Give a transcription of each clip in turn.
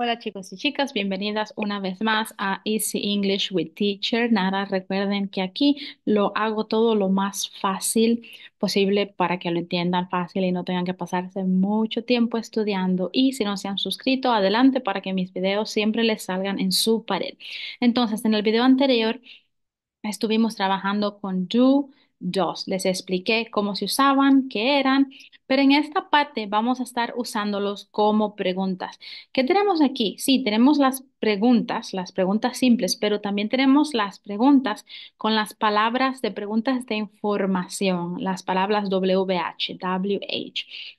Hola chicos y chicas, bienvenidas una vez más a Easy English with Teacher Nara. Recuerden que aquí lo hago todo lo más fácil posible para que lo entiendan fácil y no tengan que pasarse mucho tiempo estudiando. Y si no se han suscrito, adelante para que mis videos siempre les salgan en su pared. Entonces, en el video anterior estuvimos trabajando con do, les expliqué cómo se usaban, qué eran, pero en esta parte vamos a estar usándolos como preguntas. ¿Qué tenemos aquí? Sí, tenemos las preguntas, las preguntas simples, pero también tenemos las preguntas con las palabras de preguntas de información, las palabras WH, WH.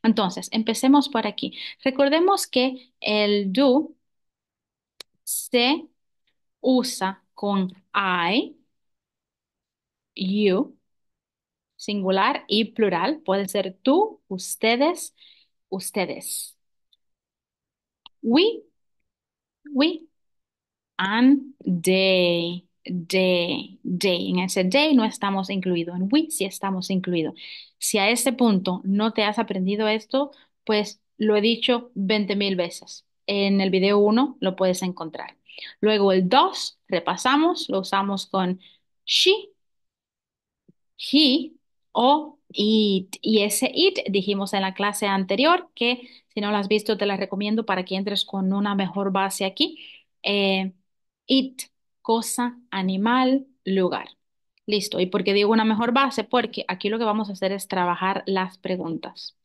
Entonces, empecemos por aquí. Recordemos que el do se usa con I, you, singular y plural. Puede ser tú, ustedes, ustedes. We, we, and they, Day. day En ese day no estamos incluidos, en we sí estamos incluidos. Si a este punto no te has aprendido esto, pues lo he dicho 20.000 mil veces. En el video 1 lo puedes encontrar. Luego el 2, repasamos, lo usamos con she, he, o IT. Y ese IT dijimos en la clase anterior que si no lo has visto te la recomiendo para que entres con una mejor base aquí. Eh, IT, cosa, animal, lugar. Listo. ¿Y por qué digo una mejor base? Porque aquí lo que vamos a hacer es trabajar las preguntas.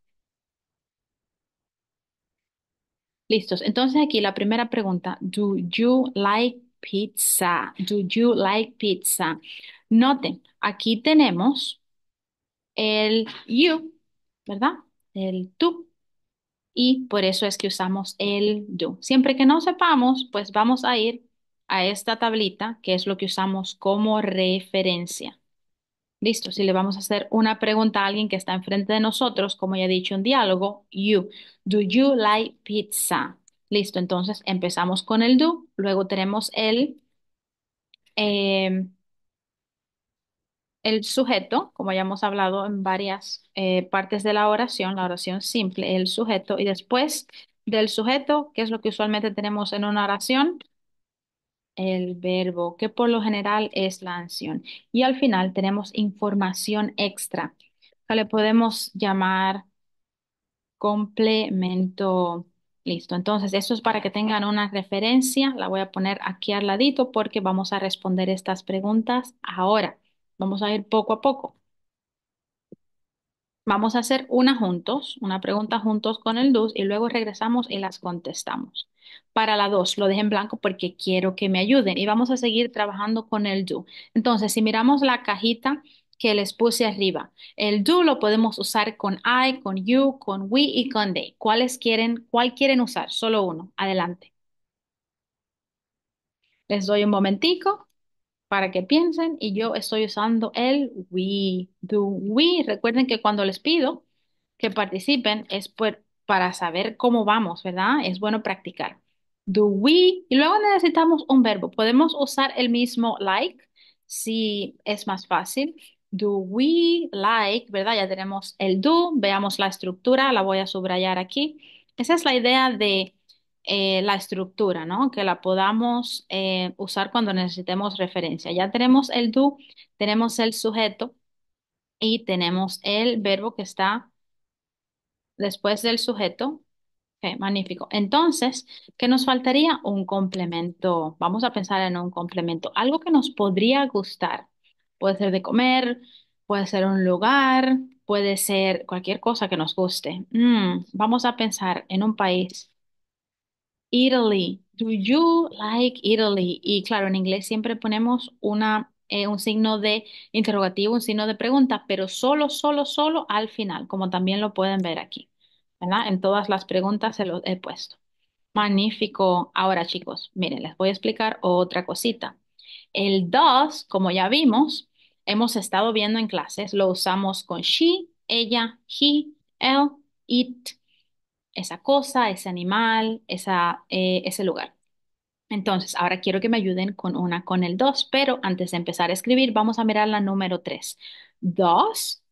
Listos. Entonces aquí la primera pregunta. Do you like pizza? Do you like pizza? Noten, aquí tenemos el you, ¿verdad? El tú. Y por eso es que usamos el do. Siempre que no sepamos, pues vamos a ir a esta tablita, que es lo que usamos como referencia. Listo, si le vamos a hacer una pregunta a alguien que está enfrente de nosotros, como ya he dicho en diálogo, you, do you like pizza? Listo, entonces empezamos con el do, luego tenemos el, em, el sujeto, como ya hemos hablado en varias eh, partes de la oración, la oración simple, el sujeto, y después del sujeto, qué es lo que usualmente tenemos en una oración, el verbo, que por lo general es la acción. Y al final tenemos información extra, que le podemos llamar complemento. Listo, entonces esto es para que tengan una referencia, la voy a poner aquí al ladito porque vamos a responder estas preguntas ahora. Vamos a ir poco a poco. Vamos a hacer una juntos, una pregunta juntos con el dos y luego regresamos y las contestamos. Para la dos lo dejé en blanco porque quiero que me ayuden y vamos a seguir trabajando con el do. Entonces, si miramos la cajita que les puse arriba, el do lo podemos usar con I, con you, con we y con they. ¿Cuáles quieren, cuál quieren usar? Solo uno. Adelante. Les doy un momentico para que piensen y yo estoy usando el we, do we. Recuerden que cuando les pido que participen es para saber cómo vamos, ¿verdad? Es bueno practicar. Do we y luego necesitamos un verbo. Podemos usar el mismo like si es más fácil. Do we like, ¿verdad? Ya tenemos el do, veamos la estructura, la voy a subrayar aquí. Esa es la idea de eh, la estructura, ¿no? Que la podamos eh, usar cuando necesitemos referencia. Ya tenemos el do, tenemos el sujeto y tenemos el verbo que está después del sujeto. qué magnífico. Entonces, ¿qué nos faltaría? Un complemento. Vamos a pensar en un complemento. Algo que nos podría gustar. Puede ser de comer, puede ser un lugar, puede ser cualquier cosa que nos guste. Mm, vamos a pensar en un país Italy. Do you like Italy? Y claro, en inglés siempre ponemos una, eh, un signo de interrogativo, un signo de pregunta, pero solo, solo, solo al final, como también lo pueden ver aquí. ¿verdad? En todas las preguntas se lo he puesto. Magnífico. Ahora, chicos, miren, les voy a explicar otra cosita. El does, como ya vimos, hemos estado viendo en clases, lo usamos con she, ella, he, él, it, esa cosa, ese animal, eh, ese lugar. Entonces, ahora quiero que me ayuden con una, con el 2, pero antes de empezar a escribir, vamos a mirar la número 3. 2,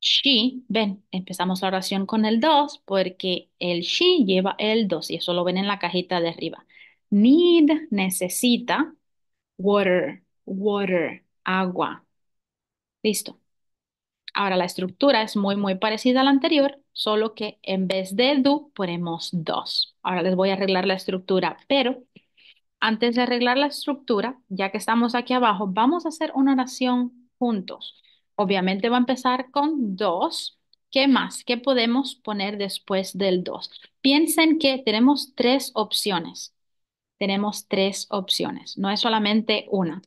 she, ven, empezamos la oración con el 2 porque el she lleva el 2 y eso lo ven en la cajita de arriba. Need, necesita, water, water, agua. Listo. Ahora la estructura es muy, muy parecida a la anterior, solo que en vez de do ponemos dos. Ahora les voy a arreglar la estructura, pero antes de arreglar la estructura, ya que estamos aquí abajo, vamos a hacer una oración juntos. Obviamente va a empezar con dos. ¿Qué más? ¿Qué podemos poner después del dos? Piensen que tenemos tres opciones. Tenemos tres opciones, no es solamente una.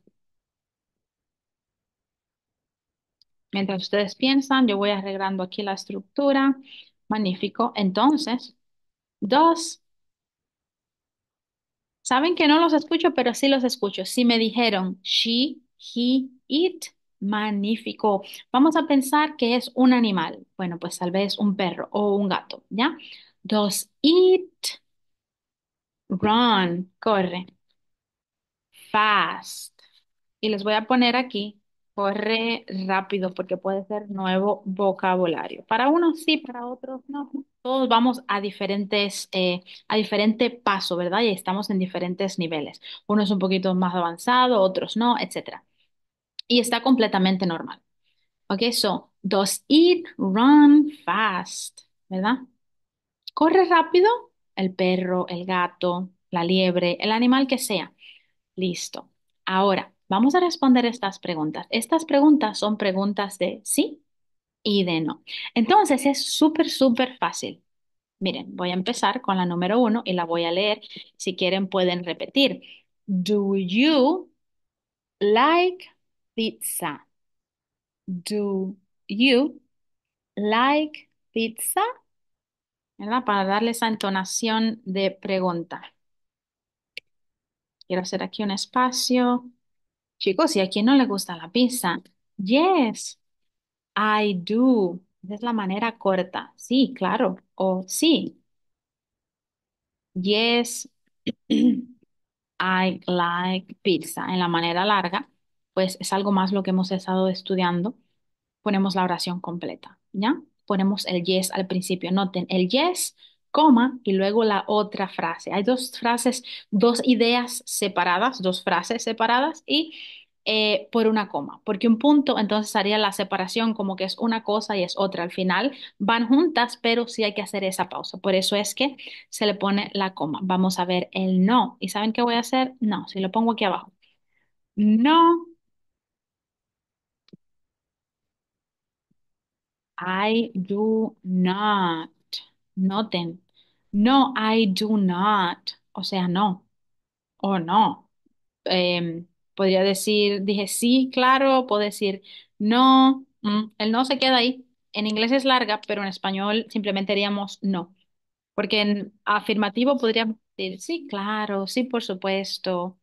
Mientras ustedes piensan, yo voy arreglando aquí la estructura. Magnífico. Entonces, dos. Saben que no los escucho, pero sí los escucho. Si me dijeron she, he, it, magnífico. Vamos a pensar que es un animal. Bueno, pues tal vez un perro o un gato, ¿ya? Dos, it run? Corre. Fast. Y les voy a poner aquí corre rápido porque puede ser nuevo vocabulario. Para unos sí, para otros no. Todos vamos a diferentes, eh, a diferente paso, ¿verdad? Y estamos en diferentes niveles. Uno es un poquito más avanzado, otros no, etc. Y está completamente normal. Ok, so, does it run fast? ¿Verdad? Corre rápido el perro, el gato, la liebre, el animal que sea. Listo. Ahora, Vamos a responder estas preguntas. Estas preguntas son preguntas de sí y de no. Entonces es súper, súper fácil. Miren, voy a empezar con la número uno y la voy a leer. Si quieren, pueden repetir. Do you like pizza? Do you like pizza? Para darle esa entonación de pregunta. Quiero hacer aquí un espacio. Chicos, ¿y a quién no le gusta la pizza? Yes, I do. es la manera corta. Sí, claro. O sí. Yes, I like pizza. En la manera larga, pues es algo más lo que hemos estado estudiando. Ponemos la oración completa, ¿ya? Ponemos el yes al principio. Noten, el yes coma y luego la otra frase. Hay dos frases, dos ideas separadas, dos frases separadas y eh, por una coma, porque un punto entonces haría la separación como que es una cosa y es otra. Al final van juntas, pero sí hay que hacer esa pausa. Por eso es que se le pone la coma. Vamos a ver el no. ¿Y saben qué voy a hacer? No, si lo pongo aquí abajo. No. I do not noten. No, I do not. O sea, no. O no. Em, podría decir, dije sí, claro, puedo decir no. Mm, el no se queda ahí. En inglés es larga, pero en español simplemente diríamos no. Porque en afirmativo podríamos decir sí, claro, sí, por supuesto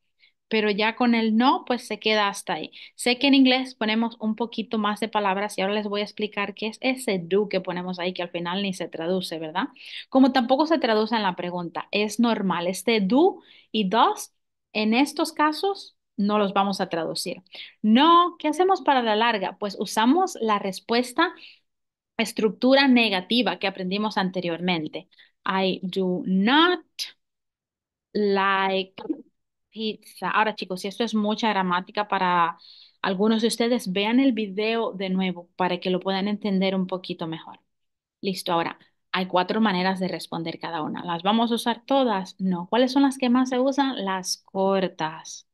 pero ya con el no, pues se queda hasta ahí. Sé que en inglés ponemos un poquito más de palabras y ahora les voy a explicar qué es ese do que ponemos ahí, que al final ni se traduce, ¿verdad? Como tampoco se traduce en la pregunta, es normal. Este do y dos en estos casos, no los vamos a traducir. No, ¿qué hacemos para la larga? Pues usamos la respuesta estructura negativa que aprendimos anteriormente. I do not like Ahora, chicos, si esto es mucha gramática para algunos de ustedes, vean el video de nuevo para que lo puedan entender un poquito mejor. Listo, ahora hay cuatro maneras de responder cada una. ¿Las vamos a usar todas? No. ¿Cuáles son las que más se usan? Las cortas.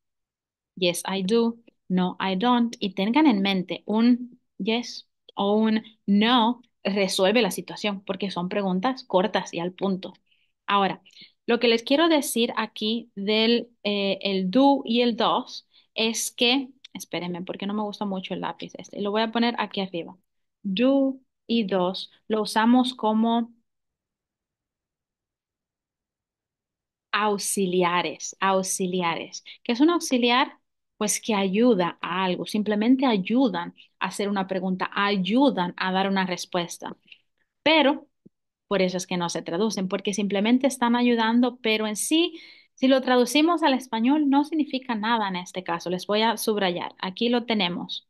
Yes, I do. No, I don't. Y tengan en mente un yes o un no resuelve la situación porque son preguntas cortas y al punto. Ahora, lo que les quiero decir aquí del eh, el do y el dos es que, espérenme porque no me gusta mucho el lápiz este, lo voy a poner aquí arriba. Do y dos lo usamos como auxiliares, auxiliares. ¿Qué es un auxiliar? Pues que ayuda a algo, simplemente ayudan a hacer una pregunta, ayudan a dar una respuesta. Pero por eso es que no se traducen, porque simplemente están ayudando, pero en sí, si lo traducimos al español, no significa nada en este caso. Les voy a subrayar. Aquí lo tenemos.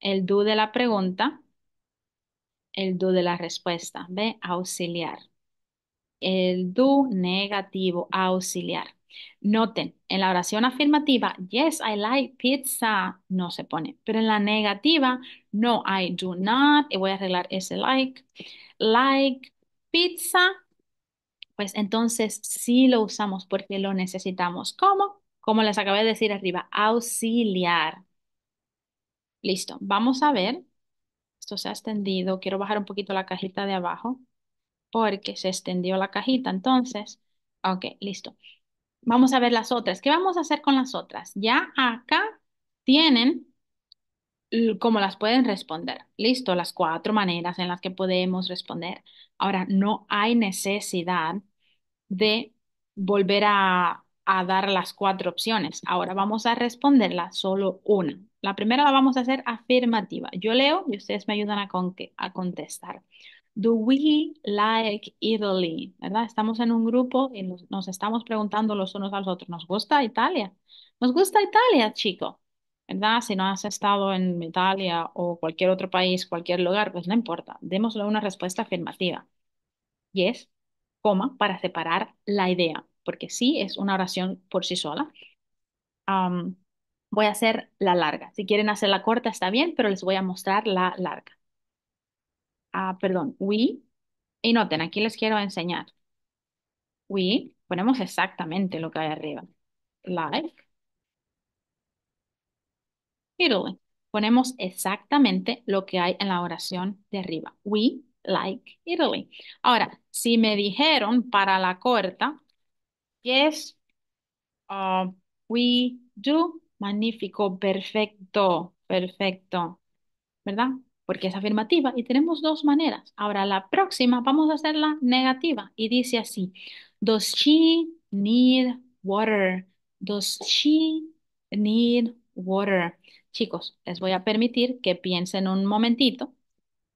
El do de la pregunta, el do de la respuesta. ¿Ve? Auxiliar. El do negativo, auxiliar. Noten, en la oración afirmativa, yes, I like pizza, no se pone. Pero en la negativa, no, I do not, y voy a arreglar ese like. Like, pizza, pues entonces sí lo usamos porque lo necesitamos. ¿Cómo? Como les acabé de decir arriba, auxiliar. Listo, vamos a ver. Esto se ha extendido. Quiero bajar un poquito la cajita de abajo porque se extendió la cajita. Entonces, ok, listo. Vamos a ver las otras. ¿Qué vamos a hacer con las otras? Ya acá tienen cómo las pueden responder. Listo, las cuatro maneras en las que podemos responder. Ahora, no hay necesidad de volver a, dar las cuatro opciones. Ahora vamos a responderla solo una. La primera la vamos a hacer afirmativa. Yo leo y ustedes me ayudan a, contestar. Do we like Italy? ¿Verdad? Estamos en un grupo y nos, nos estamos preguntando los unos a los otros. ¿Nos gusta Italia? ¿Nos gusta Italia, chico? Si no has estado en Italia o cualquier otro país, cualquier lugar, pues no importa. Démosle una respuesta afirmativa. es coma, para separar la idea, porque sí es una oración por sí sola. voy a hacer la larga. Si quieren hacer la corta, está bien, pero les voy a mostrar la larga. Ah, perdón, we. Y noten, aquí les quiero enseñar. We, ponemos exactamente lo que hay arriba. Live. Italy. Ponemos exactamente lo que hay en la oración de arriba. We like Italy. Ahora, si me dijeron para la corta, yes, uh, we do, magnífico, perfecto, perfecto, ¿verdad? Porque es afirmativa y tenemos dos maneras. Ahora, la próxima vamos a hacerla negativa y dice así, does she need water? Does she need water? Chicos, les voy a permitir que piensen un momentito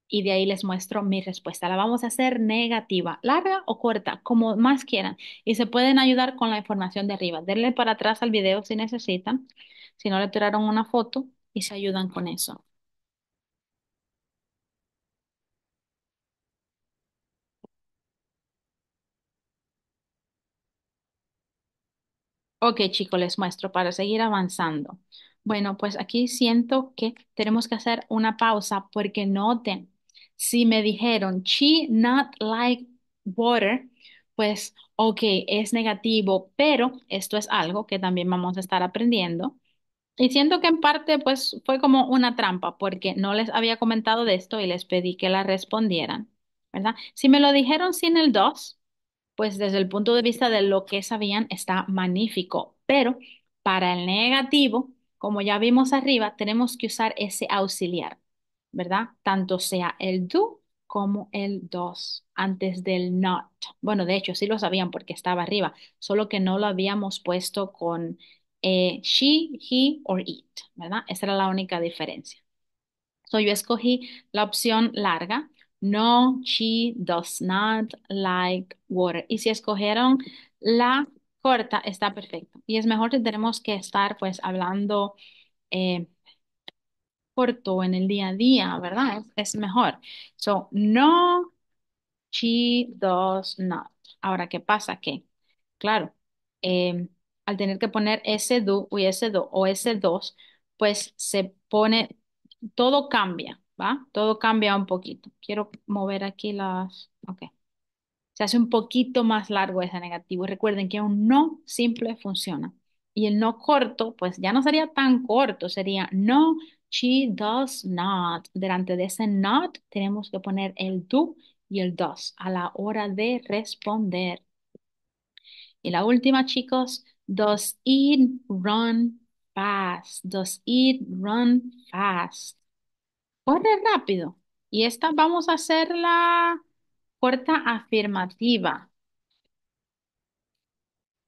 y de ahí les muestro mi respuesta. La vamos a hacer negativa, larga o corta, como más quieran. Y se pueden ayudar con la información de arriba. Denle para atrás al video si necesitan, si no le tiraron una foto y se ayudan con eso. Ok, chicos, les muestro para seguir avanzando. Bueno, pues aquí siento que tenemos que hacer una pausa porque noten, si me dijeron she not like water, pues ok, es negativo, pero esto es algo que también vamos a estar aprendiendo. Y siento que en parte pues fue como una trampa porque no les había comentado de esto y les pedí que la respondieran, ¿verdad? Si me lo dijeron sin el dos, pues desde el punto de vista de lo que sabían está magnífico, pero para el negativo como ya vimos arriba, tenemos que usar ese auxiliar, ¿verdad? Tanto sea el do como el dos antes del not. Bueno, de hecho, sí lo sabían porque estaba arriba, solo que no lo habíamos puesto con eh, she, he or it, ¿verdad? Esa era la única diferencia. So, yo escogí la opción larga. No, she does not like water. Y si escogieron la corta, está perfecto. Y es mejor que tenemos que estar pues hablando eh, corto en el día a día, ¿verdad? Es, mejor. So, no, she does not. Ahora, ¿qué pasa? Que, claro, em, al tener que poner ese do y ese do o ese dos, pues se pone, todo cambia, ¿va? Todo cambia un poquito. Quiero mover aquí las, ok se hace un poquito más largo ese negativo. recuerden que un no simple funciona. Y el no corto, pues ya no sería tan corto, sería no, she does not. Delante de ese not tenemos que poner el do y el does a la hora de responder. Y la última, chicos, does it run fast? Does it run fast? Corre rápido. Y esta vamos a hacerla Corta afirmativa.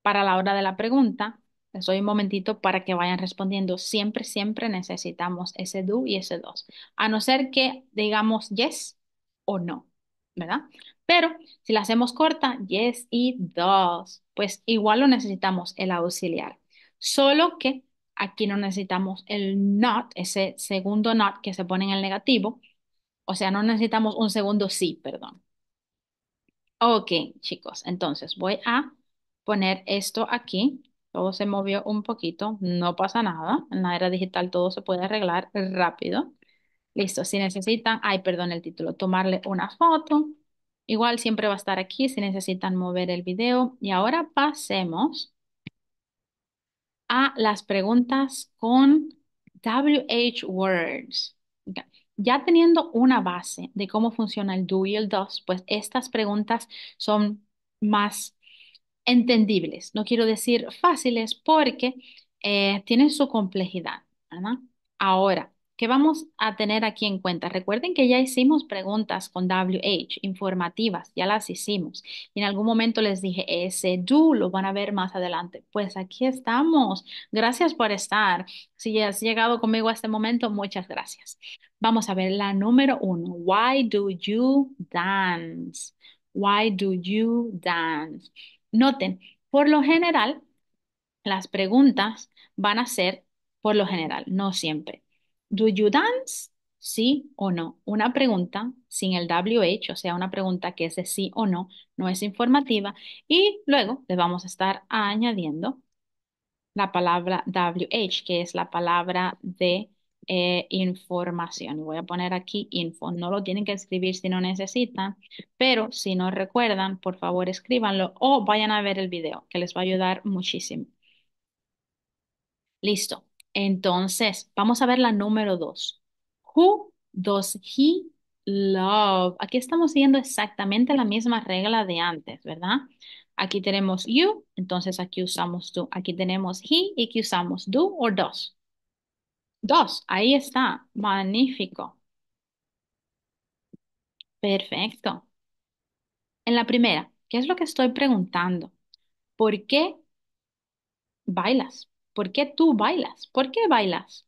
Para la hora de la pregunta, les doy un momentito para que vayan respondiendo. Siempre, siempre necesitamos ese do y ese dos. A no ser que digamos yes o no, ¿verdad? Pero si la hacemos corta, yes y dos, pues igual lo necesitamos el auxiliar. Solo que aquí no necesitamos el not, ese segundo not que se pone en el negativo. O sea, no necesitamos un segundo sí, perdón. Ok, chicos, entonces voy a poner esto aquí. Todo se movió un poquito, no pasa nada. En la era digital todo se puede arreglar rápido. Listo, si necesitan, ay, perdón el título, tomarle una foto. Igual siempre va a estar aquí si necesitan mover el video. Y ahora pasemos a las preguntas con WH words ya teniendo una base de cómo funciona el do y el does, pues estas preguntas son más entendibles. No quiero decir fáciles porque eh, tienen su complejidad. ¿verdad? Ahora, ¿qué vamos a tener aquí en cuenta? Recuerden que ya hicimos preguntas con WH, informativas, ya las hicimos. Y en algún momento les dije, ese do lo van a ver más adelante. Pues aquí estamos. Gracias por estar. Si has llegado conmigo a este momento, muchas gracias. Vamos a ver la número uno. Why do you dance? Why do you dance? Noten, por lo general, las preguntas van a ser, por lo general, no siempre. ¿Do you dance? sí o no. Una pregunta sin el WH, o sea, una pregunta que es de sí o no, no es informativa. Y luego le vamos a estar añadiendo la palabra WH, que es la palabra de eh, información. Voy a poner aquí info. No lo tienen que escribir si no necesitan, pero si no recuerdan, por favor escríbanlo o vayan a ver el video, que les va a ayudar muchísimo. Listo. Entonces, vamos a ver la número dos. Who does he love? Aquí estamos siguiendo exactamente la misma regla de antes, ¿verdad? Aquí tenemos you, entonces aquí usamos do. Aquí tenemos he y aquí usamos do o does. Dos, ahí está. Magnífico. Perfecto. En la primera, ¿qué es lo que estoy preguntando? ¿Por qué bailas? ¿Por qué tú bailas? ¿Por qué bailas?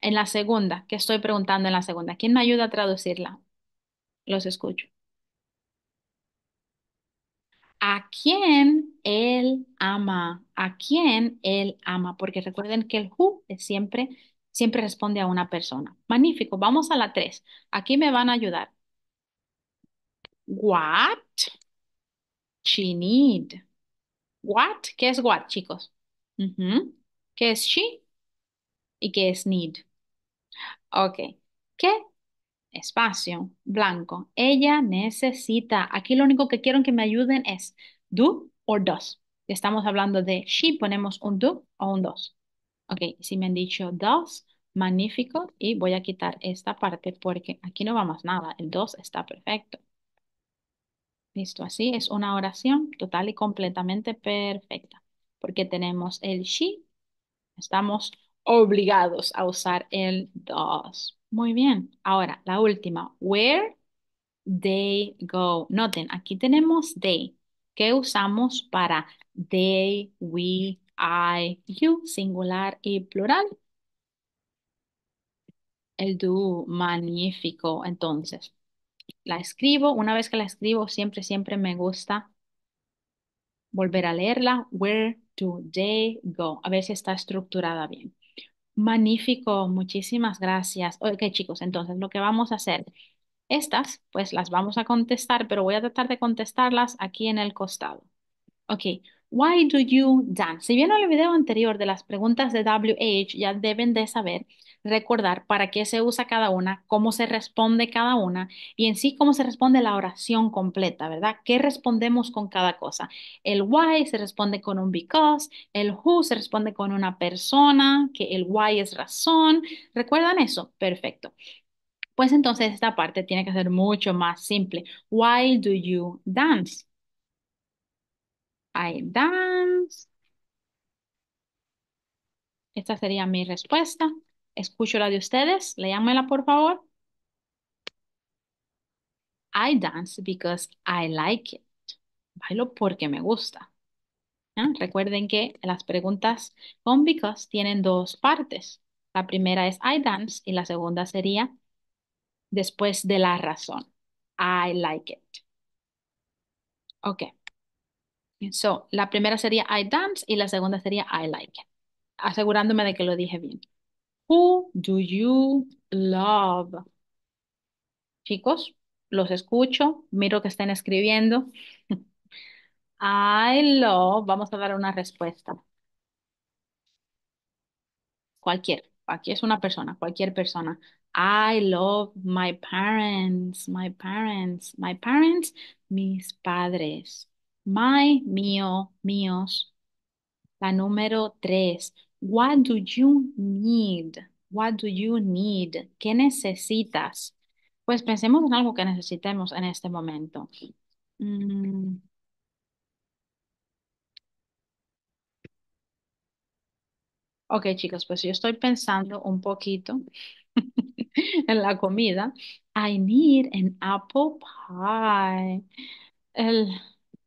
En la segunda, ¿qué estoy preguntando en la segunda? ¿Quién me ayuda a traducirla? Los escucho a quién él ama, a quién él ama, porque recuerden que el who es siempre, siempre responde a una persona. Magnífico, vamos a la tres. Aquí me van a ayudar. What she need. What, ¿qué es what, chicos? ¿Qué es she? ¿Y qué es need? Ok, ¿qué espacio, blanco. Ella necesita. Aquí lo único que quiero que me ayuden es do o dos. Estamos hablando de she, ponemos un do o un dos. Ok, si me han dicho dos, magnífico. Y voy a quitar esta parte porque aquí no va más nada. El dos está perfecto. Listo, así es una oración total y completamente perfecta. Porque tenemos el she. Estamos obligados a usar el dos. Muy bien. Ahora, la última. Where they go. Noten, aquí tenemos they, que usamos para they, we, I, you, singular y plural. El do, magnífico. Entonces, la escribo. Una vez que la escribo, siempre, siempre me gusta volver a leerla. Where do they go? A ver si está estructurada bien. Magnífico, muchísimas gracias. Ok, chicos, entonces lo que vamos a hacer, estas pues las vamos a contestar, pero voy a tratar de contestarlas aquí en el costado. Ok, why do you dance? Si vieron el video anterior de las preguntas de WH, ya deben de saber recordar para qué se usa cada una, cómo se responde cada una y en sí cómo se responde la oración completa, ¿verdad? ¿Qué respondemos con cada cosa? El why se responde con un because, el who se responde con una persona, que el why es razón. ¿Recuerdan eso? Perfecto. Pues entonces esta parte tiene que ser mucho más simple. Why do you dance? I dance. Esta sería mi respuesta. Escucho la de ustedes. Léanmela, por favor. I dance because I like it. Bailo porque me gusta. Recuerden que las preguntas con because tienen dos partes. La primera es I dance y la segunda sería después de la razón. I like it. Ok. So, la primera sería I dance y la segunda sería I like it. Asegurándome de que lo dije bien. Who do you love? Chicos, los escucho, miro que están escribiendo. I love, vamos a dar una respuesta. Cualquier, aquí es una persona, cualquier persona. I love my parents, my parents, my parents, mis padres. My, mío, míos. La número tres. What do you need? What do you need? ¿Qué necesitas? Pues pensemos en algo que necesitemos en este momento. Okay, mm. Ok, chicos, pues yo estoy pensando un poquito en la comida. I need an apple pie. El,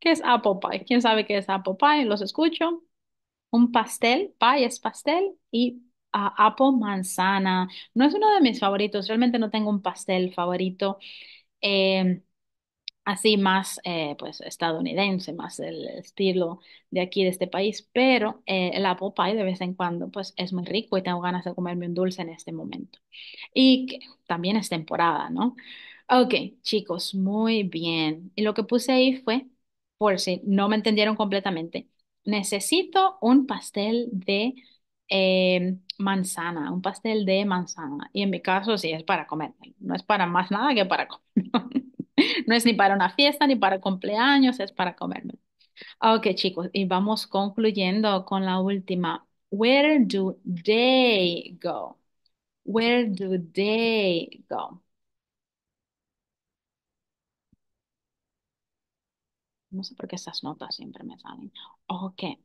¿qué es apple pie? ¿Quién sabe qué es apple pie? Los escucho un pastel, pie es pastel y a ah, apo manzana. No es uno de mis favoritos, realmente no tengo un pastel favorito. Em, así más eh, pues estadounidense, más el estilo de aquí de este país, pero eh, el apple pie de vez en cuando pues es muy rico y tengo ganas de comerme un dulce en este momento. Y que también es temporada, ¿no? Ok, chicos, muy bien. Y lo que puse ahí fue, por si no me entendieron completamente, necesito un pastel de em, manzana, un pastel de manzana. Y en mi caso sí es para comer, no es para más nada que para comer. no es ni para una fiesta ni para cumpleaños, es para comerme. Ok, chicos, y vamos concluyendo con la última. Where do they go? Where do they go? No sé por qué esas notas siempre me salen. Ok. Entonces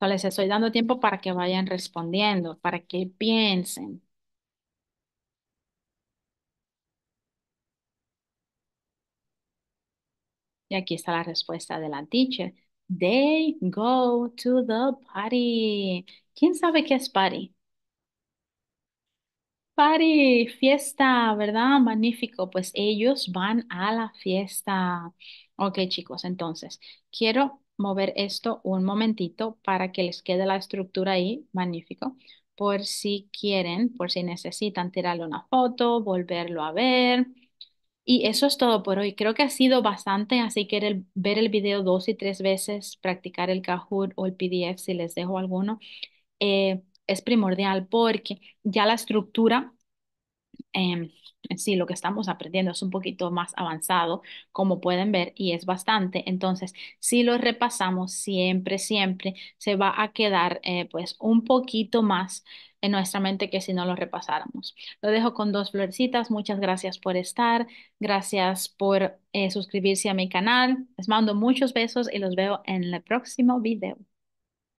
les estoy dando tiempo para que vayan respondiendo, para que piensen. Y aquí está la respuesta de la teacher. They go to the party. ¿Quién sabe qué es party? party, fiesta, ¿verdad? Magnífico. Pues ellos van a la fiesta. Ok, chicos, entonces quiero mover esto un momentito para que les quede la estructura ahí. Magnífico. Por si quieren, por si necesitan tirarle una foto, volverlo a ver. Y eso es todo por hoy. Creo que ha sido bastante, así que ver el video dos y tres veces, practicar el Kahoot o el PDF si les dejo alguno. Eh, es primordial porque ya la estructura, eh, sí, lo que estamos aprendiendo es un poquito más avanzado, como pueden ver, y es bastante. Entonces, si lo repasamos siempre, siempre, se va a quedar eh, pues un poquito más en nuestra mente que si no lo repasáramos. Lo dejo con dos florecitas. Muchas gracias por estar. Gracias por eh, suscribirse a mi canal. Les mando muchos besos y los veo en el próximo video.